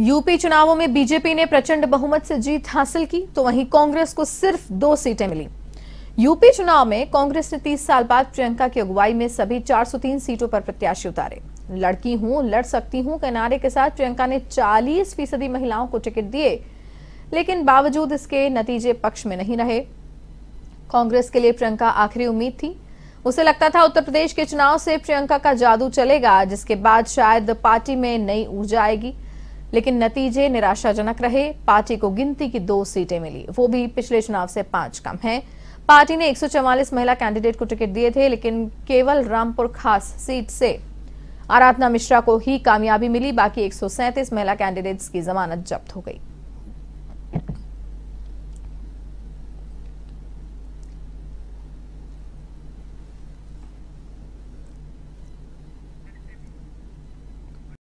UP चुनावों में BJP ने प्रचंड बहुमत से जीत हासिल की तो वहीं कांग्रेस को सिर्फ दो सीटें मिली यूपी चुनाव में कांग्रेस ने 30 साल बाद प्रियंका की अगुवाई में सभी 403 सीटों पर प्रत्याशी उतारे लड़की हूं लड़ सकती हूं के नारे के साथ प्रियंका ने 40 फीसदी महिलाओं को टिकट दिए लेकिन बावजूद इसके नतीजे पक्ष में नहीं रहे कांग्रेस के लिए प्रियंका आखिरी उम्मीद थी उसे लगता था उत्तर प्रदेश के चुनाव से प्रियंका का जादू चलेगा जिसके बाद शायद पार्टी में नई ऊर्जा आएगी लेकिन नतीजे निराशाजनक रहे पार्टी को गिनती की दो सीटें मिली वो भी पिछले चुनाव से पांच कम है पार्टी ने 144 महिला कैंडिडेट को टिकट दिए थे लेकिन केवल रामपुर खास सीट से आराधना मिश्रा को ही कामयाबी मिली बाकी एक महिला कैंडिडेट्स की जमानत जब्त हो गई